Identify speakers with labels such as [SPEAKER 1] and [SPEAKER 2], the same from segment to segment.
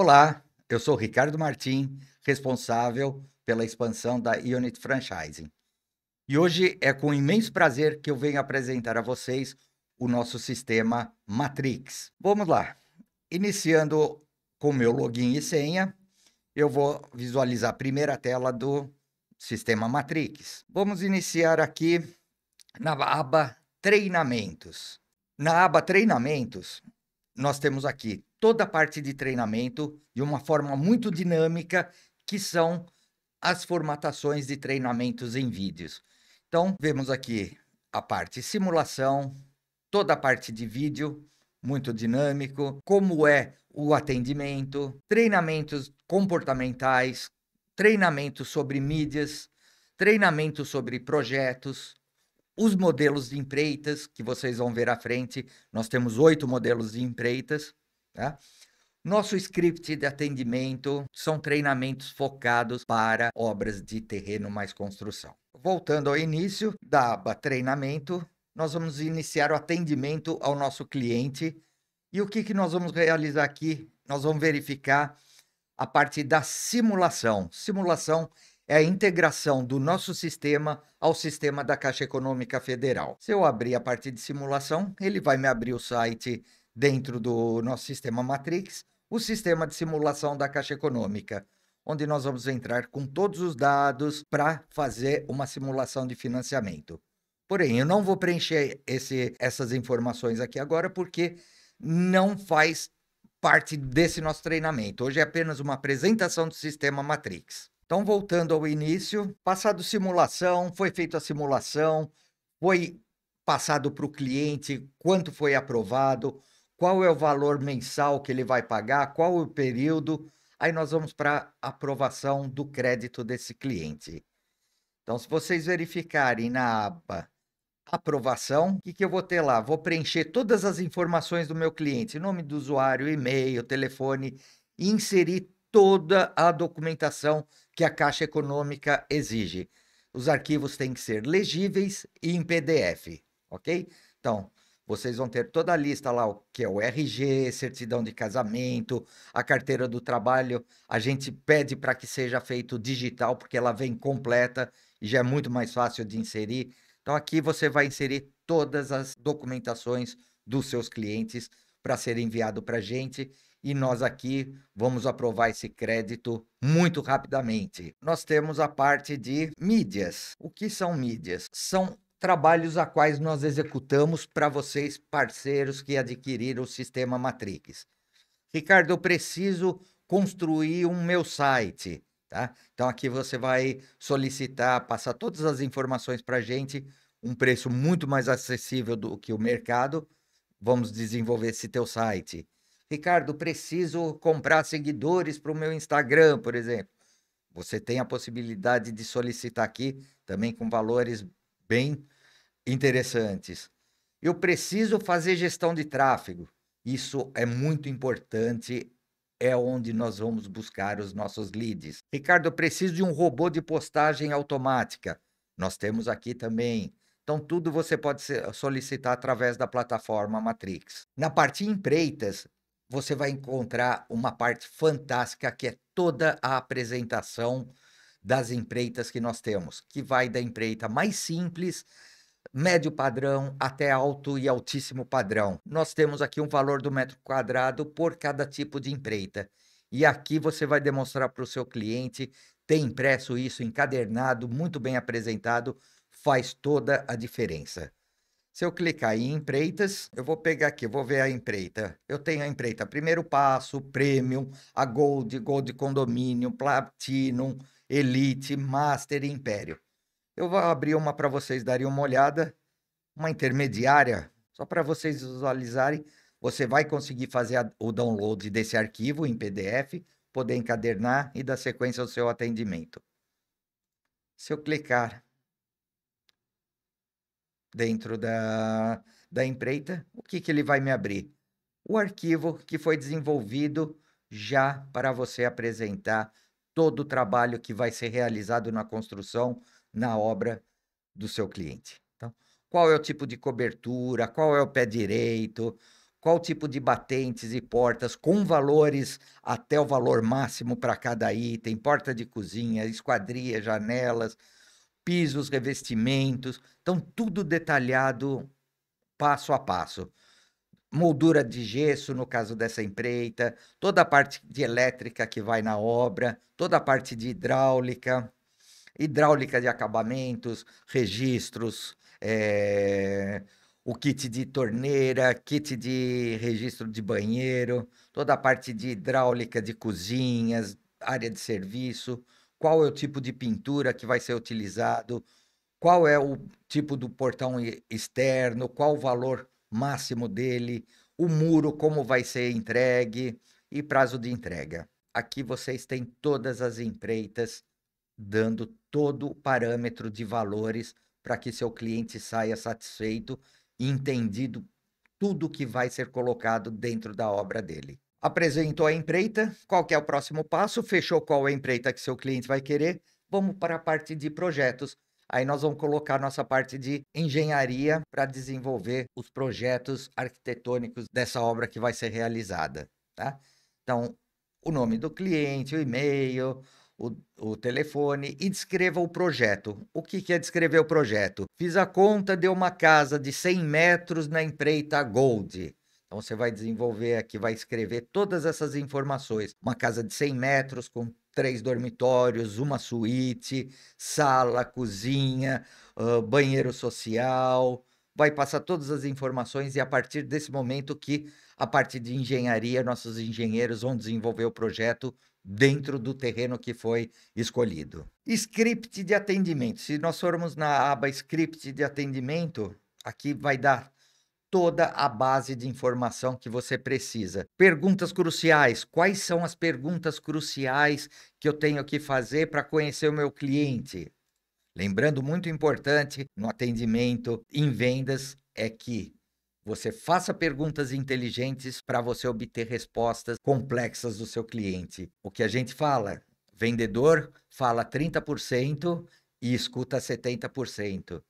[SPEAKER 1] Olá, eu sou Ricardo Martim, responsável pela expansão da Unit Franchising. E hoje é com imenso prazer que eu venho apresentar a vocês o nosso sistema Matrix. Vamos lá. Iniciando com meu login e senha, eu vou visualizar a primeira tela do sistema Matrix. Vamos iniciar aqui na aba Treinamentos. Na aba Treinamentos, nós temos aqui toda a parte de treinamento de uma forma muito dinâmica, que são as formatações de treinamentos em vídeos. Então, vemos aqui a parte simulação, toda a parte de vídeo, muito dinâmico, como é o atendimento, treinamentos comportamentais, treinamento sobre mídias, treinamento sobre projetos, os modelos de empreitas, que vocês vão ver à frente, nós temos oito modelos de empreitas, Tá? Nosso script de atendimento são treinamentos focados para obras de terreno mais construção. Voltando ao início da aba treinamento, nós vamos iniciar o atendimento ao nosso cliente. E o que, que nós vamos realizar aqui? Nós vamos verificar a parte da simulação. Simulação é a integração do nosso sistema ao sistema da Caixa Econômica Federal. Se eu abrir a parte de simulação, ele vai me abrir o site dentro do nosso sistema Matrix, o sistema de simulação da Caixa Econômica, onde nós vamos entrar com todos os dados para fazer uma simulação de financiamento. Porém, eu não vou preencher esse, essas informações aqui agora, porque não faz parte desse nosso treinamento. Hoje é apenas uma apresentação do sistema Matrix. Então, voltando ao início, passado simulação, foi feita a simulação, foi passado para o cliente quanto foi aprovado, qual é o valor mensal que ele vai pagar, qual o período. Aí nós vamos para aprovação do crédito desse cliente. Então, se vocês verificarem na aba aprovação, o que, que eu vou ter lá? Vou preencher todas as informações do meu cliente, nome do usuário, e-mail, telefone, e inserir toda a documentação que a Caixa Econômica exige. Os arquivos têm que ser legíveis e em PDF, ok? Então, vocês vão ter toda a lista lá, o que é o RG, certidão de casamento, a carteira do trabalho. A gente pede para que seja feito digital, porque ela vem completa e já é muito mais fácil de inserir. Então, aqui você vai inserir todas as documentações dos seus clientes para ser enviado para a gente e nós aqui vamos aprovar esse crédito muito rapidamente. Nós temos a parte de mídias. O que são mídias? São trabalhos a quais nós executamos para vocês, parceiros que adquiriram o sistema Matrix. Ricardo, eu preciso construir um meu site, tá? Então aqui você vai solicitar, passar todas as informações para a gente, um preço muito mais acessível do que o mercado. Vamos desenvolver esse teu site. Ricardo, preciso comprar seguidores para o meu Instagram, por exemplo. Você tem a possibilidade de solicitar aqui também com valores bem interessantes. Eu preciso fazer gestão de tráfego. Isso é muito importante, é onde nós vamos buscar os nossos leads. Ricardo, eu preciso de um robô de postagem automática. Nós temos aqui também. Então, tudo você pode solicitar através da plataforma Matrix. Na parte empreitas, você vai encontrar uma parte fantástica que é toda a apresentação das empreitas que nós temos, que vai da empreita mais simples, médio padrão, até alto e altíssimo padrão. Nós temos aqui um valor do metro quadrado por cada tipo de empreita. E aqui você vai demonstrar para o seu cliente, tem impresso isso, encadernado, muito bem apresentado, faz toda a diferença. Se eu clicar em empreitas, eu vou pegar aqui, vou ver a empreita. Eu tenho a empreita primeiro passo, premium, a gold, gold condomínio, platinum, Elite, Master e Império. Eu vou abrir uma para vocês darem uma olhada, uma intermediária, só para vocês visualizarem. Você vai conseguir fazer a, o download desse arquivo em PDF, poder encadernar e dar sequência ao seu atendimento. Se eu clicar dentro da, da empreita, o que, que ele vai me abrir? O arquivo que foi desenvolvido já para você apresentar todo o trabalho que vai ser realizado na construção, na obra do seu cliente. Então, qual é o tipo de cobertura, qual é o pé direito, qual tipo de batentes e portas, com valores até o valor máximo para cada item, porta de cozinha, esquadria, janelas, pisos, revestimentos. Então, tudo detalhado passo a passo moldura de gesso, no caso dessa empreita, toda a parte de elétrica que vai na obra, toda a parte de hidráulica, hidráulica de acabamentos, registros, é, o kit de torneira, kit de registro de banheiro, toda a parte de hidráulica de cozinhas, área de serviço, qual é o tipo de pintura que vai ser utilizado, qual é o tipo do portão externo, qual o valor máximo dele, o muro, como vai ser entregue e prazo de entrega. Aqui vocês têm todas as empreitas dando todo o parâmetro de valores para que seu cliente saia satisfeito e entendido tudo que vai ser colocado dentro da obra dele. Apresentou a empreita, qual é o próximo passo? Fechou qual é a empreita que seu cliente vai querer? Vamos para a parte de projetos, Aí nós vamos colocar nossa parte de engenharia para desenvolver os projetos arquitetônicos dessa obra que vai ser realizada, tá? Então, o nome do cliente, o e-mail, o, o, telefone e descreva o projeto. O que, que é descrever o projeto? Fiz a conta de uma casa de 100 metros na empreita Gold. Então você vai desenvolver aqui, vai escrever todas essas informações. Uma casa de 100 metros com três dormitórios, uma suíte, sala, cozinha, uh, banheiro social. Vai passar todas as informações e a partir desse momento que a parte de engenharia, nossos engenheiros vão desenvolver o projeto dentro do terreno que foi escolhido. Script de atendimento. Se nós formos na aba script de atendimento, aqui vai dar toda a base de informação que você precisa. Perguntas cruciais. Quais são as perguntas cruciais que eu tenho que fazer para conhecer o meu cliente? Lembrando, muito importante no atendimento em vendas é que você faça perguntas inteligentes para você obter respostas complexas do seu cliente. O que a gente fala? Vendedor fala 30% e escuta 70%.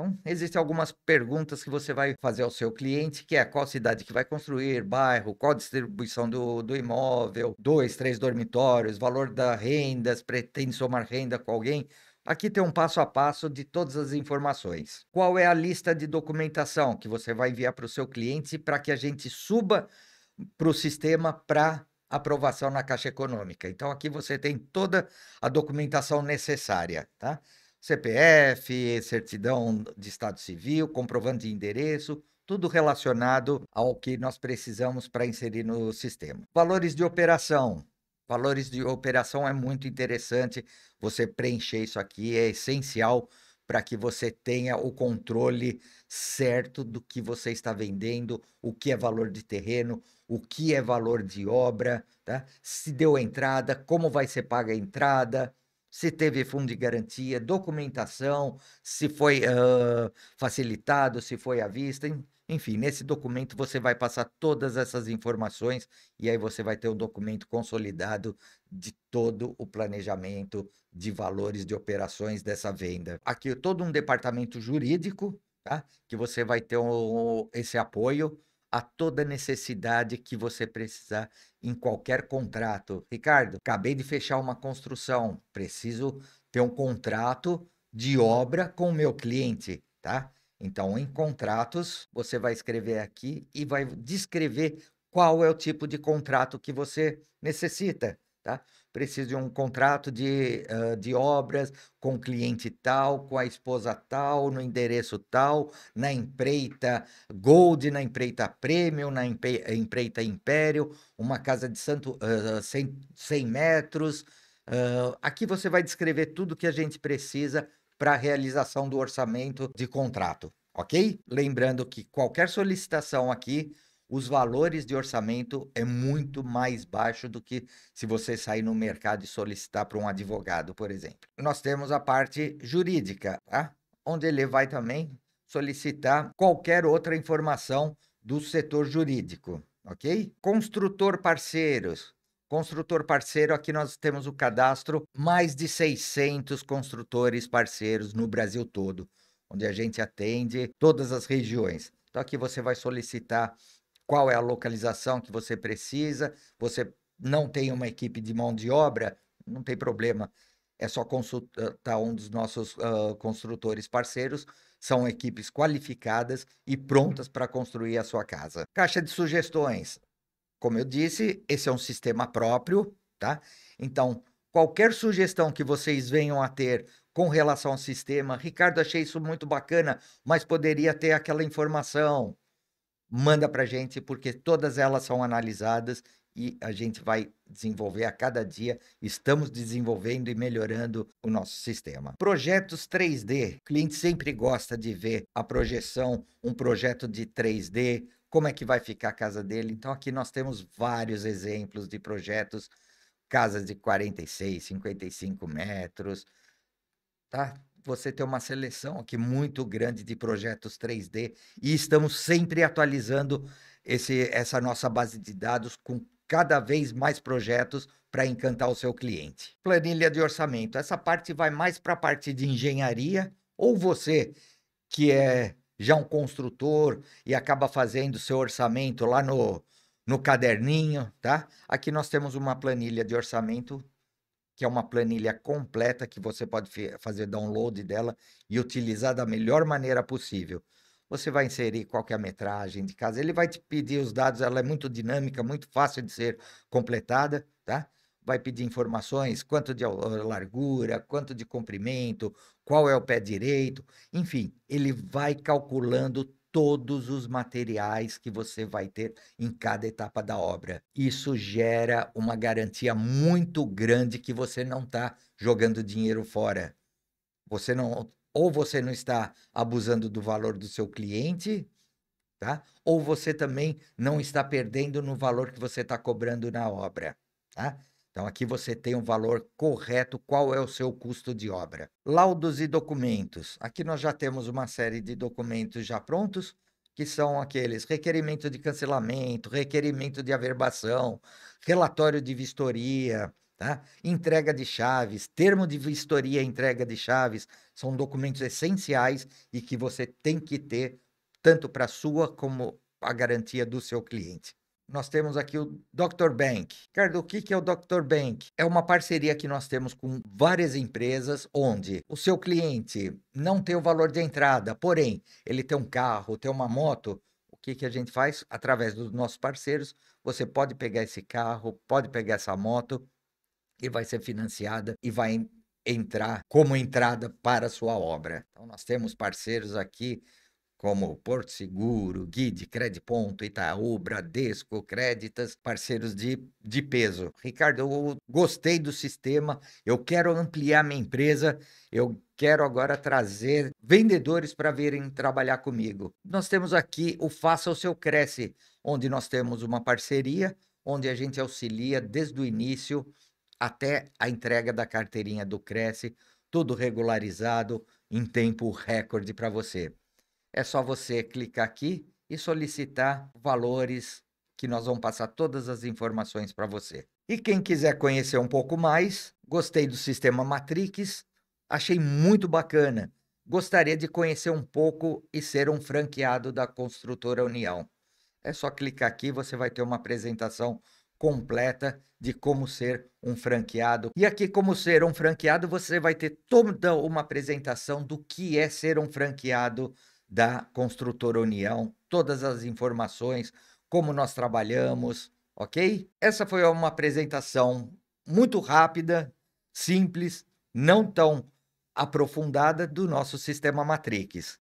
[SPEAKER 1] Então, existem algumas perguntas que você vai fazer ao seu cliente, que é qual cidade que vai construir, bairro, qual a distribuição do, do imóvel, dois, três dormitórios, valor da renda, se pretende somar renda com alguém. Aqui tem um passo a passo de todas as informações. Qual é a lista de documentação que você vai enviar para o seu cliente para que a gente suba para o sistema para aprovação na Caixa Econômica. Então aqui você tem toda a documentação necessária, tá? CPF, certidão de Estado Civil, comprovante de endereço, tudo relacionado ao que nós precisamos para inserir no sistema. Valores de operação. Valores de operação é muito interessante você preencher isso aqui, é essencial para que você tenha o controle certo do que você está vendendo, o que é valor de terreno, o que é valor de obra, tá? Se deu entrada, como vai ser paga a entrada, se teve fundo de garantia, documentação, se foi uh, facilitado, se foi à vista. Enfim, nesse documento você vai passar todas essas informações e aí você vai ter um documento consolidado de todo o planejamento de valores de operações dessa venda. Aqui todo um departamento jurídico, tá? Que você vai ter um, esse apoio a toda necessidade que você precisar em qualquer contrato. Ricardo, acabei de fechar uma construção, preciso ter um contrato de obra com o meu cliente, tá? Então, em contratos, você vai escrever aqui e vai descrever qual é o tipo de contrato que você necessita, tá? preciso de um contrato de, uh, de obras com cliente tal, com a esposa tal, no endereço tal, na empreita Gold, na empreita Premium, na empreita Império, uma casa de santo, uh, 100, 100 metros. Uh, aqui você vai descrever tudo que a gente precisa para a realização do orçamento de contrato, ok? Lembrando que qualquer solicitação aqui os valores de orçamento é muito mais baixo do que se você sair no mercado e solicitar para um advogado, por exemplo. Nós temos a parte jurídica, tá? onde ele vai também solicitar qualquer outra informação do setor jurídico, ok? Construtor parceiros. Construtor parceiro, aqui nós temos o cadastro, mais de 600 construtores parceiros no Brasil todo, onde a gente atende todas as regiões. Então aqui você vai solicitar qual é a localização que você precisa, você não tem uma equipe de mão de obra, não tem problema. É só consultar um dos nossos uh, construtores parceiros. São equipes qualificadas e prontas para construir a sua casa. Caixa de sugestões. Como eu disse, esse é um sistema próprio, tá? Então, qualquer sugestão que vocês venham a ter com relação ao sistema, Ricardo, achei isso muito bacana, mas poderia ter aquela informação manda para a gente, porque todas elas são analisadas e a gente vai desenvolver a cada dia. Estamos desenvolvendo e melhorando o nosso sistema. Projetos 3D. O cliente sempre gosta de ver a projeção, um projeto de 3D, como é que vai ficar a casa dele. Então, aqui nós temos vários exemplos de projetos, casas de 46, 55 metros, tá? você tem uma seleção aqui muito grande de projetos 3D e estamos sempre atualizando esse, essa nossa base de dados com cada vez mais projetos para encantar o seu cliente. Planilha de orçamento. Essa parte vai mais para a parte de engenharia ou você que é já um construtor e acaba fazendo seu orçamento lá no, no caderninho, tá? Aqui nós temos uma planilha de orçamento que é uma planilha completa que você pode fazer download dela e utilizar da melhor maneira possível. Você vai inserir qualquer é metragem de casa, ele vai te pedir os dados, ela é muito dinâmica, muito fácil de ser completada, tá? Vai pedir informações, quanto de eh, largura, quanto de comprimento, qual é o pé direito, enfim, ele vai calculando todos os materiais que você vai ter em cada etapa da obra. Isso gera uma garantia muito grande que você não está jogando dinheiro fora. Você não ou você não está abusando do valor do seu cliente, tá? Ou você também não está perdendo no valor que você está cobrando na obra, tá? Então, aqui você tem um valor correto, qual é o seu custo de obra. Laudos e documentos. Aqui nós já temos uma série de documentos já prontos, que são aqueles requerimento de cancelamento, requerimento de averbação, relatório de vistoria, tá? entrega de chaves, termo de vistoria, entrega de chaves, são documentos essenciais e que você tem que ter tanto para sua como a garantia do seu cliente nós temos aqui o Dr. Bank. Ricardo, o que é o Dr. Bank? É uma parceria que nós temos com várias empresas onde o seu cliente não tem o valor de entrada, porém, ele tem um carro, tem uma moto. O que, que a gente faz? Através dos nossos parceiros, você pode pegar esse carro, pode pegar essa moto e vai ser financiada e vai entrar como entrada para a sua obra. Então, nós temos parceiros aqui como Porto Seguro, Guide, Credponto, Itaú, Bradesco, Créditas, parceiros de, de peso. Ricardo, eu gostei do sistema, eu quero ampliar minha empresa, eu quero agora trazer vendedores para virem trabalhar comigo. Nós temos aqui o Faça o Seu Cresce, onde nós temos uma parceria, onde a gente auxilia desde o início até a entrega da carteirinha do Cresce, tudo regularizado em tempo recorde para você. É só você clicar aqui e solicitar valores que nós vamos passar todas as informações para você. E quem quiser conhecer um pouco mais, gostei do sistema Matrix, achei muito bacana. Gostaria de conhecer um pouco e ser um franqueado da construtora União. É só clicar aqui, você vai ter uma apresentação completa de como ser um franqueado. E aqui, como ser um franqueado, você vai ter toda uma apresentação do que é ser um franqueado da Construtora União, todas as informações, como nós trabalhamos, ok? Essa foi uma apresentação muito rápida, simples, não tão aprofundada do nosso sistema Matrix.